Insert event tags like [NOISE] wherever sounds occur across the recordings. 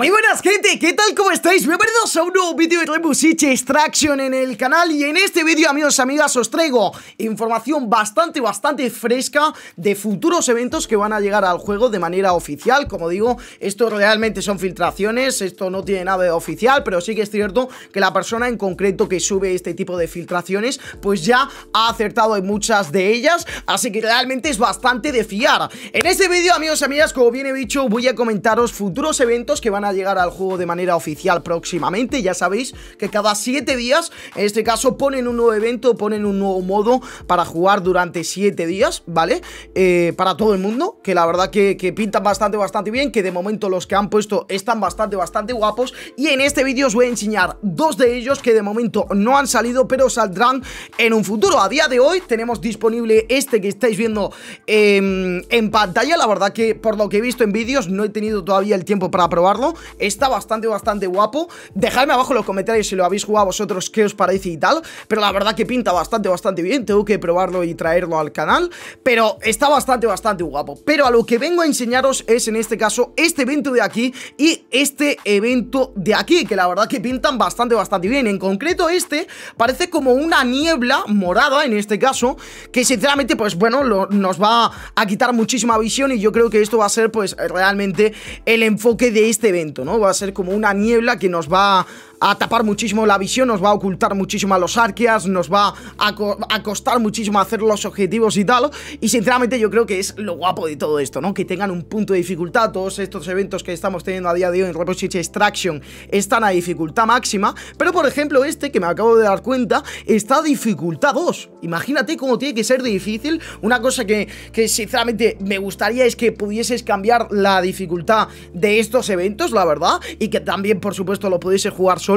Muy buenas gente, ¿qué tal? ¿Cómo estáis? Bienvenidos a un nuevo vídeo de Rebusiche Extraction en el canal Y en este vídeo, amigos y amigas, os traigo información bastante, bastante fresca De futuros eventos que van a llegar al juego de manera oficial Como digo, esto realmente son filtraciones, esto no tiene nada de oficial Pero sí que es cierto que la persona en concreto que sube este tipo de filtraciones Pues ya ha acertado en muchas de ellas Así que realmente es bastante de fiar En este vídeo, amigos y amigas, como bien he dicho, voy a comentaros futuros eventos que van a llegar al juego de manera oficial próximamente. Ya sabéis que cada 7 días, en este caso, ponen un nuevo evento, ponen un nuevo modo para jugar durante 7 días, ¿vale? Eh, para todo el mundo, que la verdad que, pintan bastante, bastante bien, que de momento los que han puesto están bastante, bastante guapos. Y en este vídeo os voy a enseñar dos de ellos que de momento no han salido, pero saldrán en un futuro. A día de hoy tenemos disponible este que estáis viendo em, en pantalla. La verdad que por lo que he visto en vídeos no he tenido todavía el tiempo para probarlo, está bastante, bastante guapo. Dejadme abajo en los comentarios si lo habéis jugado vosotros, qué os parece y tal. Pero la verdad que pinta bastante, bastante bien. Tengo que probarlo y traerlo al canal. Pero está bastante, bastante guapo. Pero a lo que vengo a enseñaros es, en este caso, este evento de aquí y este evento de aquí. Que la verdad que pintan bastante, bastante bien. En concreto este parece como una niebla morada, en este caso. Que sinceramente, pues bueno, nos va a quitar muchísima visión y yo creo que esto va a ser, pues, realmente el enfoque de este evento ¿no? Va a ser como una niebla que nos va a tapar muchísimo la visión, nos va a ocultar muchísimo a los arqueas, nos va a, costar muchísimo hacer los objetivos y tal. Y sinceramente yo creo que es lo guapo de todo esto, ¿no? Que tengan un punto de dificultad, todos estos eventos que estamos teniendo a día de hoy en Repository Extraction están a dificultad máxima, pero por ejemplo este que me acabo de dar cuenta está a dificultad 2. Imagínate cómo tiene que ser difícil. Una cosa que, que sinceramente me gustaría es que pudieses cambiar la dificultad de estos eventos, la verdad, y que también por supuesto lo pudiese jugar solo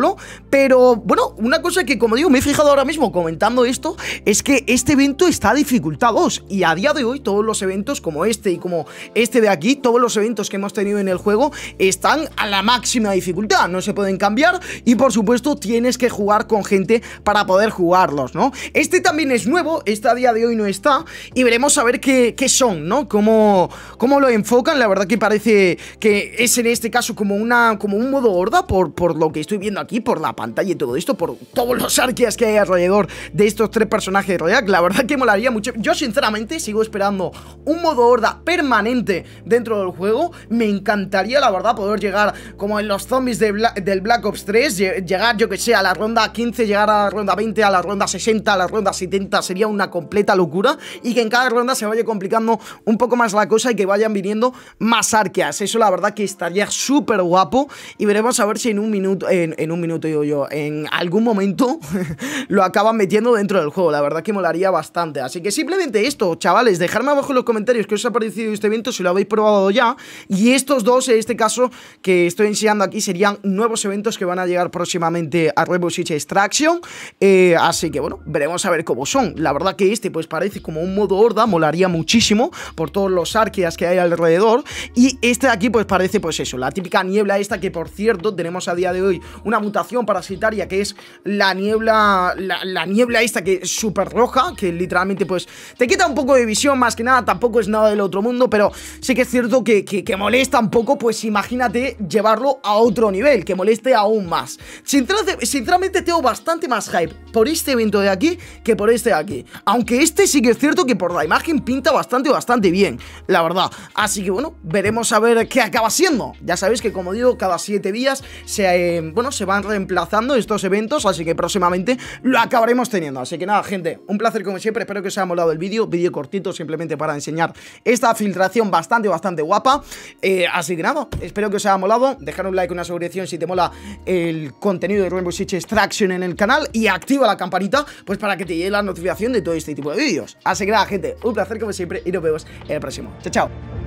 pero bueno, una cosa que como digo, me he fijado ahora mismo comentando esto, es que este evento está a dificultad 2. Y a día de hoy todos los eventos como este y como este de aquí, todos los eventos que hemos tenido en el juego están a la máxima dificultad. No se pueden cambiar y por supuesto tienes que jugar con gente para poder jugarlos, ¿no? Este también es nuevo, este a día de hoy no está y veremos a ver qué, son, ¿no? Cómo, cómo lo enfocan. La verdad que parece que es en este caso como, una, como un modo horda por, por lo que estoy viendo aquí, por la pantalla y todo esto, por todos los arqueas que hay alrededor de estos tres personajes de la verdad que molaría mucho. Yo sinceramente sigo esperando un modo horda permanente dentro del juego. Me encantaría, la verdad, poder llegar como en los zombies del Black Ops 3, llegar, yo que sé, a la ronda 15, llegar a la ronda 20, a la ronda 60, a la ronda 70, sería una completa locura. Y que en cada ronda se vaya complicando un poco más la cosa y que vayan viniendo más arqueas. Eso la verdad que estaría súper guapo y veremos a ver si en un minuto, en un minuto, digo yo, en algún momento [LAUGHS] lo acaban metiendo dentro del juego. La verdad que molaría bastante. Así que simplemente esto, chavales, dejadme abajo en los comentarios que os ha parecido este evento, si lo habéis probado ya. Y estos dos, en este caso, que estoy enseñando aquí, serían nuevos eventos que van a llegar próximamente a Rainbow Six Extraction. Eh, así que bueno, veremos a ver cómo son. La verdad que este, pues parece como un modo horda, molaría muchísimo por todos los arqueas que hay alrededor. Y este de aquí, pues parece, pues eso, la típica niebla esta que, por cierto, tenemos a día de hoy una mutación parasitaria que es la niebla, la, niebla esta que es súper roja, que literalmente pues te quita un poco de visión, más que nada tampoco es nada del otro mundo, pero sí que es cierto que, que, molesta un poco, pues imagínate llevarlo a otro nivel, que moleste aún más. Sinceramente, tengo bastante más hype por este evento de aquí que por este de aquí, aunque este sí que es cierto que por la imagen pinta bastante, bastante bien, la verdad. Así que bueno, veremos a ver qué acaba siendo. Ya sabéis que como digo, cada siete días se, eh, bueno, se van reemplazando estos eventos, así que próximamente lo acabaremos teniendo. Así que nada, gente, un placer como siempre, espero que os haya molado el vídeo, vídeo cortito simplemente para enseñar esta filtración bastante, bastante guapa. Eh, así que nada, espero que os haya molado, dejar un like, una suscripción si te mola el contenido de Rainbow Six Extraction en el canal y activa la campanita, pues para que te llegue la notificación de todo este tipo de vídeos. Así que nada, gente, un placer como siempre y nos vemos en el próximo. Chao, chao.